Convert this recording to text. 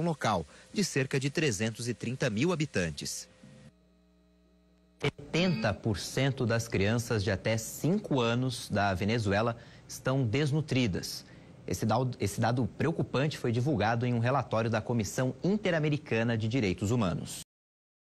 local, de cerca de 330 mil habitantes. 70% das crianças de até 5 anos da Venezuela estão desnutridas. Esse dado, esse dado preocupante foi divulgado em um relatório da Comissão Interamericana de Direitos Humanos.